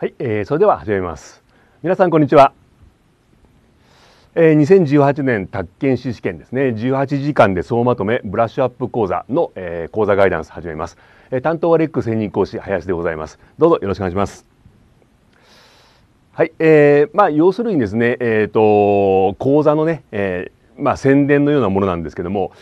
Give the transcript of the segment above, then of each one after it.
はい、えー、それでは始めます皆さんこんにちは、えー、2018年宅建士試験ですね18時間で総まとめブラッシュアップ講座の、えー、講座ガイダンス始めます、えー、担当はレック専任講師林でございますどうぞよろしくお願いしますはい、えー、まあ要するにですねえっ、ー、と講座のね、えー、まあ宣伝のようなものなんですけども、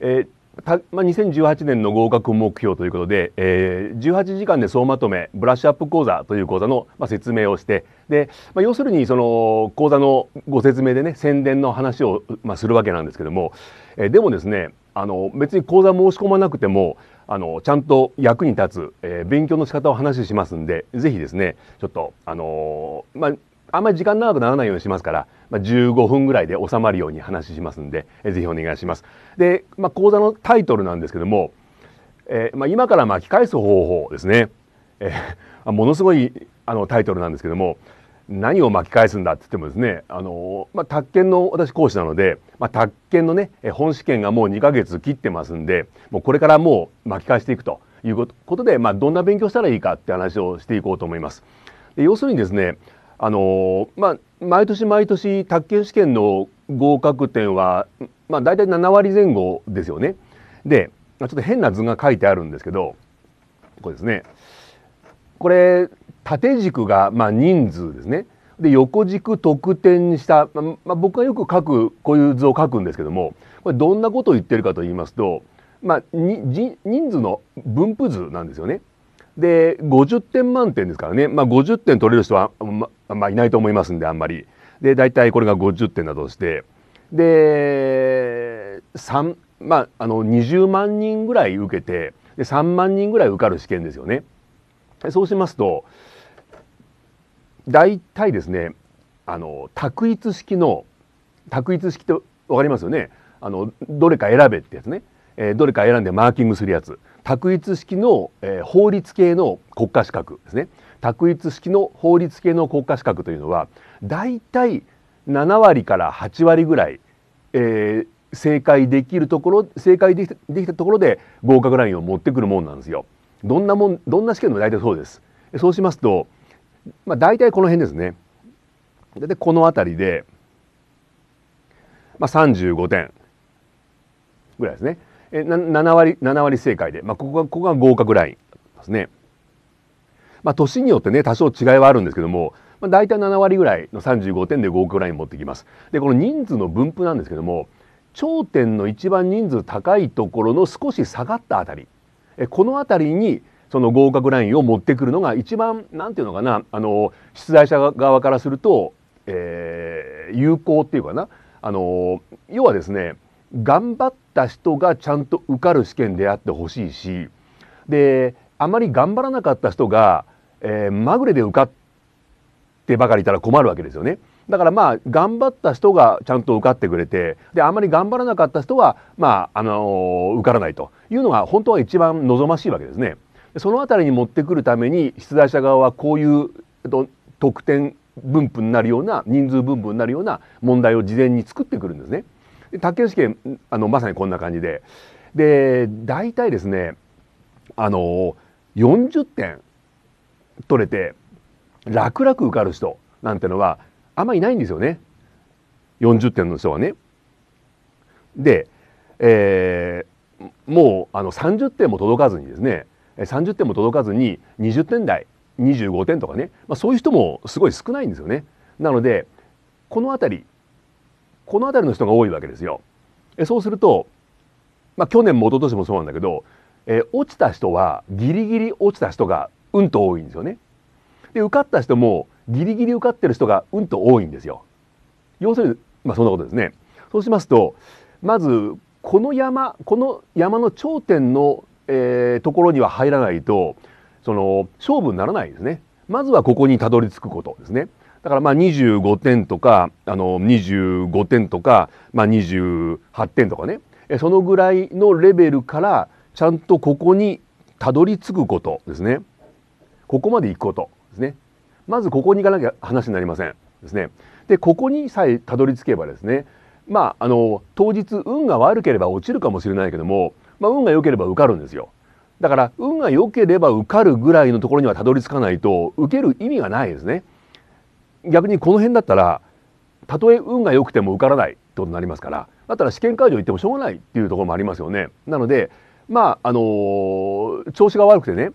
えー、たまあ、2018年の合格目標ということで、えー、18時間で総まとめブラッシュアップ講座という講座の、まあ、説明をしてで、まあ、要するにその講座のご説明でね宣伝の話を、まあ、するわけなんですけども、えー、でもですねあの別に講座申し込まなくてもあのちゃんと役に立つ、えー、勉強の仕方を話しますんで是非ですねちょっとあのー、まああんまり時間長くならないようにしますからまあ、15分ぐらいで収まるように話しますんで、えー、ぜひお願いします。で、まあ、講座のタイトルなんですけども、えーまあ、今から巻き返す方法ですね、えー、ものすごいあのタイトルなんですけども何を巻き返すんだって言ってもですねあの、まあ、宅建の私講師なので、まあ、宅建のね本試験がもう2か月切ってますんでもうこれからもう巻き返していくということで、まあ、どんな勉強したらいいかって話をしていこうと思います。で要するにですねあのまあ、毎年毎年卓球試験の合格点は、まあ、大体7割前後ですよね。でちょっと変な図が書いてあるんですけどこれですねこれ縦軸が、まあ、人数ですね。で横軸得点にした、まあ、僕がよく書くこういう図を書くんですけどもこれどんなことを言ってるかと言いますと、まあ、人数の分布図なんですよね。で50点満点ですからね、まあ、50点取れる人は、ま、まあ、いないと思いますんであんまりで大体これが50点だとしてで3まああの20万人ぐらい受けてで3万人ぐらい受かる試験ですよね。そうしますと大体ですねあの択一式の択一式って分かりますよねあのどれか選べってやつね、えー、どれか選んでマーキングするやつ択一式の、えー、法律系の国家資格ですね択一式の法律系の国家資格というのはだいたい7割から8割ぐらい、えー、正解できるところ正解できできたところで合格ラインを持ってくるもんなんですよ。どんなもんどんな試験でも大体そうです。そうしますと、まあ、大体この辺ですね。大体この辺りで、まあ、35点ぐらいですね。え7割7割正解で、まあ、ここがここが合格ラインですね。まあ、年によってね多少違いはあるんですけども、まあ、大体7割ぐらいの35点で合格ライン持ってきます。でこの人数の分布なんですけども頂点の一番人数高いところの少し下がったあたりえこのあたりにその合格ラインを持ってくるのが一番なんていうのかなあの出題者側からすると、えー、有効っていうかなあの要はですね頑張った人がちゃんと受かる試験であってほしいしであまり頑張らなかった人が、えー、まぐれで受かってばかりいたら困るわけですよね。だからまあ頑張った人がちゃんと受かってくれてであまり頑張らなかった人はまああの受からないというのが本当は一番望ましいわけですね。その辺りに持ってくるために出題者側はこういう得点分布になるような人数分布になるような問題を事前に作ってくるんですね。卓球試験あのまさにこんな感じでで大体ですねあの40点取れて楽々受かる人なんてのはあんまりいないんですよね40点の人はね。で、えー、もうあの30点も届かずにですね30点も届かずに20点台25点とかね、まあ、そういう人もすごい少ないんですよね。なのでこの辺りこの辺りの人が多いわけですよ。えそうすると、まあ、去年も一昨年もそうなんだけど、え落ちた人はギリギリ落ちた人がうんと多いんですよね。で受かった人もギリギリ受かってる人がうんと多いんですよ。要するに、まあ、そんなことですね。そうしますとまずこの山この山の頂点の、えー、ところには入らないとその勝負にならないですね。まずはここにたどり着くことですね。だからまあ25点とか、あの、25点とか、まあ28点とかね。そのぐらいのレベルから、ちゃんとここにたどり着くことですね。ここまで行くことですね。まずここに行かなきゃ話になりません。ですね。で、ここにさえたどり着けばですね、まあ、あの、当日運が悪ければ落ちるかもしれないけども、まあ、運が良ければ受かるんですよ。だから運が良ければ受かるぐらいのところにはたどり着かないと受ける意味がないですね。逆にこの辺だったらたとえ運が良くても受からないってことになりますからだったら試験会場行ってもしょうがないっていうところもありますよね。なのでまああのー、調子が悪くてね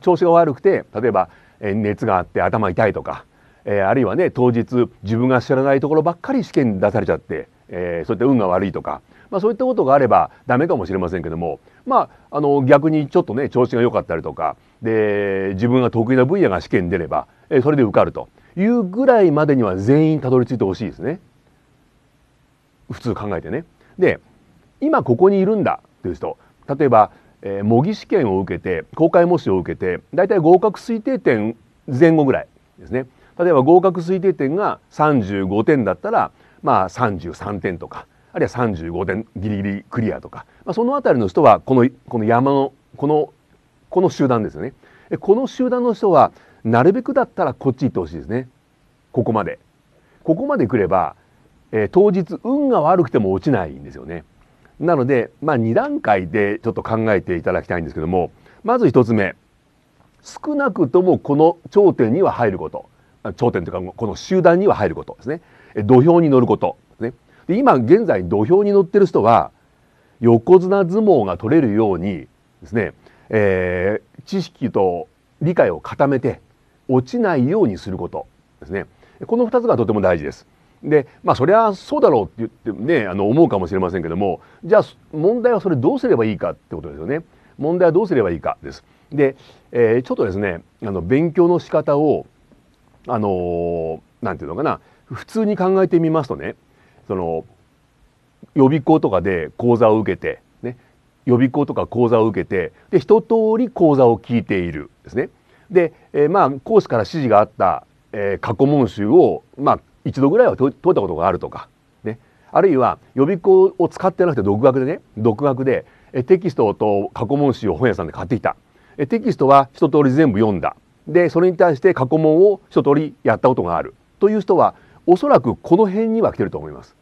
調子が悪くて例えば、え熱があって頭痛いとか、えー、あるいはね当日自分が知らないところばっかり試験出されちゃって、えー、そういった運が悪いとか、まあ、そういったことがあればダメかもしれませんけども、まあ、あの逆にちょっとね調子が良かったりとかで自分が得意な分野が試験に出れば、えー、それで受かると。いうぐらいまでには全員たどり着いてほしいですね普通考えてね。で今ここにいるんだという人例えば、えー、模擬試験を受けて公開模試を受けて大体合格推定点前後ぐらいですね例えば合格推定点が35点だったらまあ33点とかあるいは35点ギリギリクリアとか、まあ、その辺りの人はこのこの山のこのこの集団ですよね。この集団の人はなるべくだったらこっち行ってほしいですね。ここまで。ここまで来れば、えー、当日運が悪くても落ちないんですよね。なので、まあ、2段階でちょっと考えていただきたいんですけどもまず1つ目少なくともこの頂点には入ること頂点というかこの集団には入ることですね土俵に乗ることですねで今現在土俵に乗ってる人は横綱相撲が取れるようにですね、えー、知識と理解を固めて落ちないようにすることですねこの2つがとても大事です。でまあそりゃそうだろうって言ってねあの思うかもしれませんけどもじゃあ問題はそれどうすればいいかってことですよね。問題はどうすればいいかです。で、えー、ちょっとですねあの勉強の仕方をあのー、なんていうのかな普通に考えてみますとねその予備校とかで講座を受けて、ね、予備校とか講座を受けてで一通り講座を聞いているですね。で、えー、まあ講師から指示があった、えー、過去問集を、まあ、一度ぐらいは解いたことがあるとか、ね、あるいは予備校を使ってなくて独学でね独学で、えー、テキストと過去問集を本屋さんで買ってきた、えー、テキストは一通り全部読んだでそれに対して過去問を一通りやったことがあるという人はおそらくこの辺には来てると思います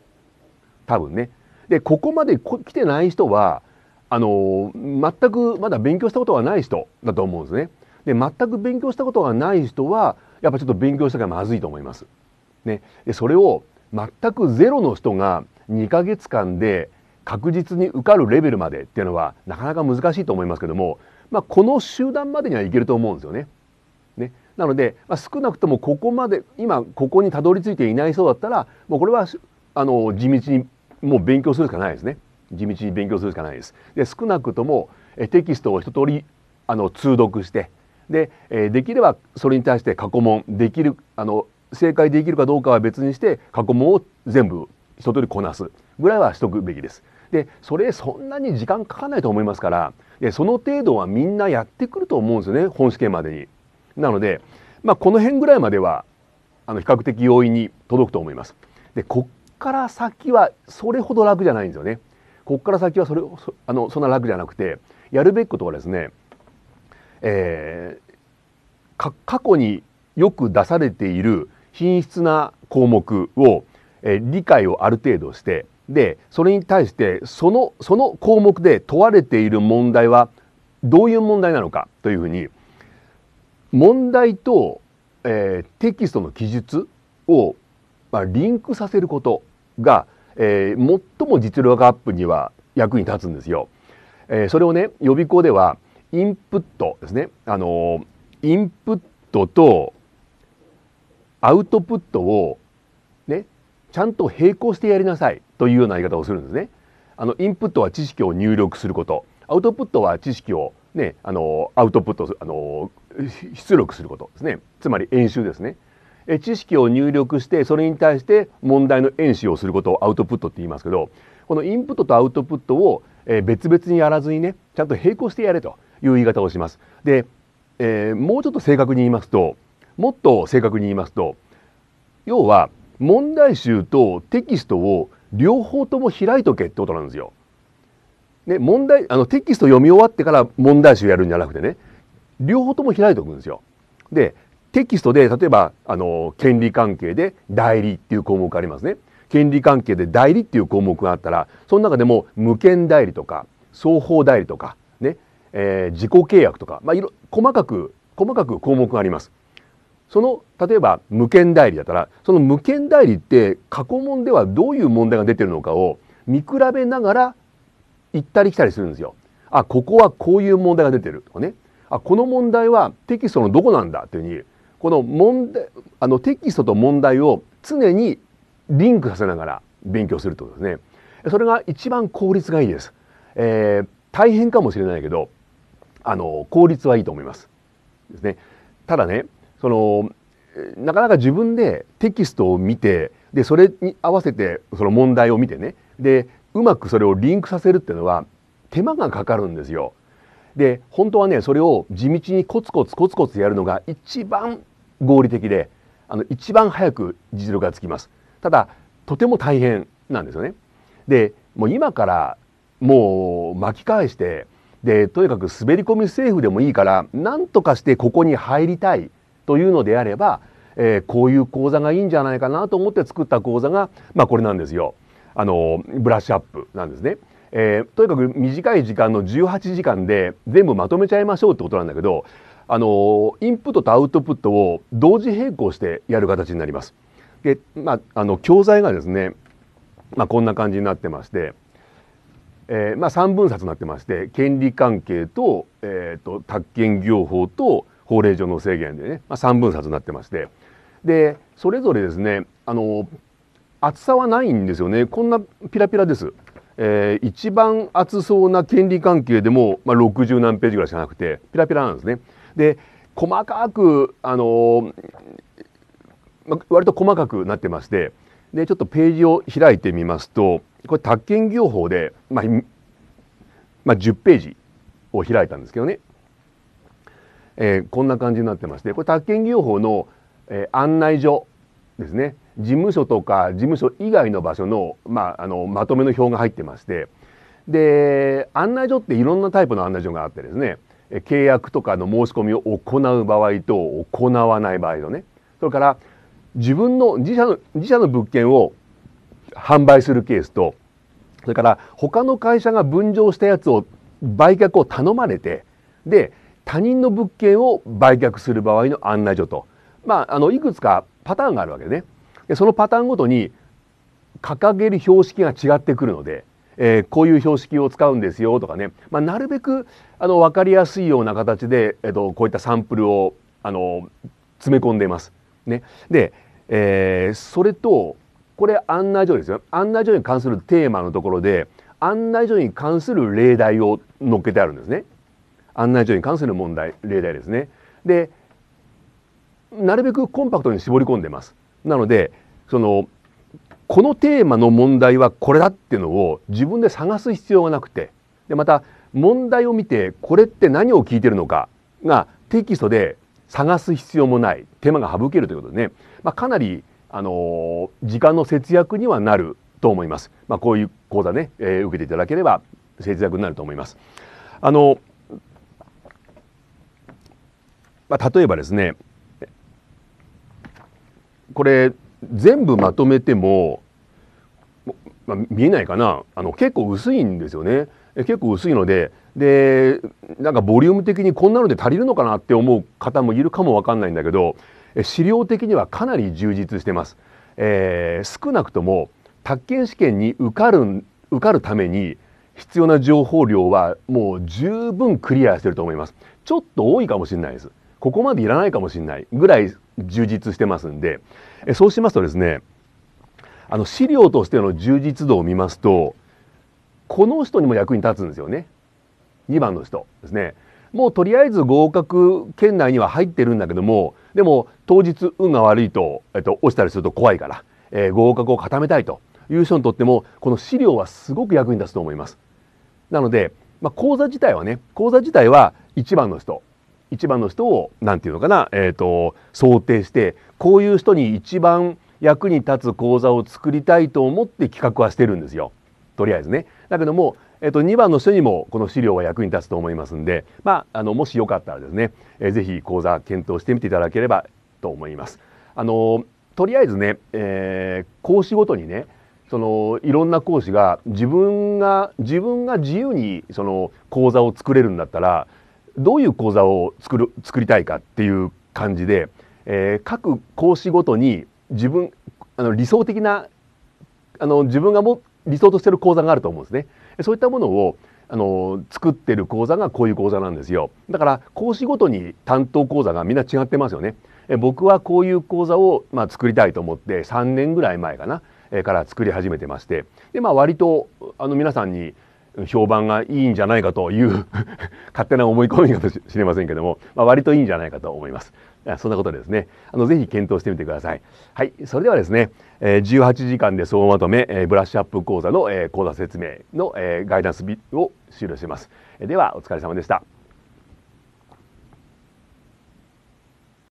多分ね。でここまで来てない人はあの全くまだ勉強したことがない人だと思うんですね。で全く勉強したことがない人はやっぱちょっと勉強したからまずいと思います。ね、でそれを全くゼロの人が2ヶ月間で確実に受かるレベルまでっていうのはなかなか難しいと思いますけども、まあ、この集団までにはいけると思うんですよね。ねなので、まあ、少なくともここまで今ここにたどり着いていないそうだったらもうこれはあの地道にもう勉強するしかないですね。地道に勉強するしかないです。で少なくともえテキストを一通りあの通読してで、えできればそれに対して過去問できるあの正解できるかどうかは別にして過去問を全部一通りこなすぐらいはしとくべきです。でそれそんなに時間かかんないと思いますからでその程度はみんなやってくると思うんですよね本試験までに。なので、まあ、この辺ぐらいまではあの比較的容易に届くと思います。でこっから先はそれほど楽じゃないんですよね。こっから先はそれあのそんな楽じゃなくてやるべきことはですねえー、過去によく出されている品質な項目を、えー、理解をある程度してでそれに対してそのその項目で問われている問題はどういう問題なのかというふうに問題と、えー、テキストの記述を、まあ、リンクさせることが、えー、最も実力アップには役に立つんですよ。えー、それをね予備校ではインプットですねあのインプットとアウトプットをねちゃんと並行してやりなさいというような言い方をするんですね。あのインプットは知識を入力することアウトプットは知識を、ね、あのアウトプットあの出力することですねつまり演習ですね。え知識を入力してそれに対して問題の演習をすることをアウトプットって言いますけどこのインプットとアウトプットを別々にやらずにねちゃんと並行してやれという言い方をします。で、えー、もうちょっと正確に言いますともっと正確に言いますと要は問題集とテキストを両方とも開いとけってことなんですよ。で問題あのテキスト読み終わってから問題集やるんじゃなくてね両方とも開いておくんですよ。でテキストで例えばあの権利関係で代理っていう項目がありますね。権利関係で代理っていう項目があったらその中でも無権代理とか双方代理とかえー、自己契約とか、まあ、いろ細かく細かく項目があります。その例えば無権代理だったらその無権代理って過去問ではどういう問題が出てるのかを見比べながら行ったり来たりするんですよ。あここはこういう問題が出てるとかねあこの問題はテキストのどこなんだというふうにこの問題あのテキストと問題を常にリンクさせながら勉強するってことですね。それが一番効率がいいです。えー、大変かもしれないけどあの効率はいいと思います。ですね。ただねそのなかなか自分でテキストを見てでそれに合わせてその問題を見てねでうまくそれをリンクさせるっていうのは手間がかかるんですよ。で本当はねそれを地道にコツコツコツコツやるのが一番合理的であの一番早く実力がつきます。ただとても大変なんですよね。でもう今からもう巻き返してでとにかく滑り込みセーフでもいいから何とかしてここに入りたいというのであれば、えー、こういう講座がいいんじゃないかなと思って作った講座が、まあ、これなんですよあのブラッシュアップなんですね。えー、とにかく短い時間の18時間で全部まとめちゃいましょうってことなんだけどあのインプットとアウトプットを同時並行してやる形になります。で、まあ、あの教材がですね、まあ、こんな感じになってましてえー、まあ、3分冊になってまして権利関係と,、えーと、宅建業法と法令上の制限でね、まあ、3分冊になってましてでそれぞれですねあの厚さはないんですよねこんなピラピラです。えー、一番厚そうな権利関係でも、まあ、60何ページぐらいしかなくてピラピラなんですね。で細かくあのまあ、割と細かくなってましてでちょっとページを開いてみますとこれ宅建業法で、まあ、まあ、10ページを開いたんですけどね、えー、こんな感じになってましてこれ宅建業法の、えー、案内所ですね事務所とか事務所以外の場所の,、まあ、あのまとめの表が入ってましてで案内所っていろんなタイプの案内所があってですね契約とかの申し込みを行う場合と行わない場合のねそれから自分の自社の自社の物件を販売するケースとそれから他の会社が分譲したやつを売却を頼まれてで他人の物件を売却する場合の案内所と、まあ、あのいくつかパターンがあるわけでねでそのパターンごとに掲げる標識が違ってくるので、えー、こういう標識を使うんですよとかね、まあ、なるべくあの分かりやすいような形で、えっと、こういったサンプルをあの詰め込んでいます。ね、で、えー、それとこれ案内所ですよ案内所に関するテーマのところで案内所に関する例題を載っけてあるんですね。案内所に関する問題例題ですね。でなるべくコンパクトに絞り込んでます。なのでそのこのテーマの問題はこれだっていうのを自分で探す必要がなくてでまた問題を見てこれって何を聞いてるのかがテキストで探す必要もない手間が省けるということでね、まあ、かなり、あの時間の節約にはなると思います、まあ、こういう講座ね、えー、受けていただければ節約になると思います。あのまあ、例えばですねこれ全部まとめても、まあ、見えないかなあの結構薄いんですよね結構薄いのででなんかボリューム的にこんなので足りるのかなって思う方もいるかもわかんないんだけど資料的にはかなり充実してます。えー、少なくとも宅建試験に受かる受かるために必要な情報量はもう十分クリアしてると思います。ちょっと多いかもしれないです。ここまでいらないかもしれないぐらい充実してますんで、えそうしますとですね、あの資料としての充実度を見ますと、この人にも役に立つんですよね。2番の人ですねもうとりあえず合格圏内には入ってるんだけどもでも当日運が悪いと、えっと、落ちたりすると怖いから、えー、合格を固めたいという人にとってもこの資料はすごく役に立つと思います。なので、まあ、講座自体はね講座自体は1番の人1番の人を何て言うのかな、えーと、と想定してこういう人に一番役に立つ講座を作りたいと思って企画はしてるんですよとりあえずね。だけどもえっと、2番の人にもこの資料は役に立つと思いますんで、まあ、あのもしよかったらですね、えー、ぜひ講座検討してみていただければと思います。あのとりあえずね、えー、講師ごとにねそのいろんな講師が自分が自分が自由にその講座を作れるんだったらどういう講座を作る作りたいかっていう感じで、えー、各講師ごとに自分あの理想的なあの自分がも理想としてる講座があると思うんですね。そういったものをあの作ってる講座がこういう講座なんですよだから講師ごとに担当講座がみんな違ってますよねえ僕はこういう講座を、まあ、作りたいと思って3年ぐらい前かなえから作り始めてましてで、まあ、割とあの皆さんに評判がいいんじゃないかという 勝手な思い込みかもしれませんけども、まあ、割といいんじゃないかと思います。そんなことですね。あの、ぜひ検討してみてください。はい。それではですね、え18時間で総まとめ、えブラッシュアップ講座の、え講座説明の、えガイダンスを終了します。では、お疲れ様でした。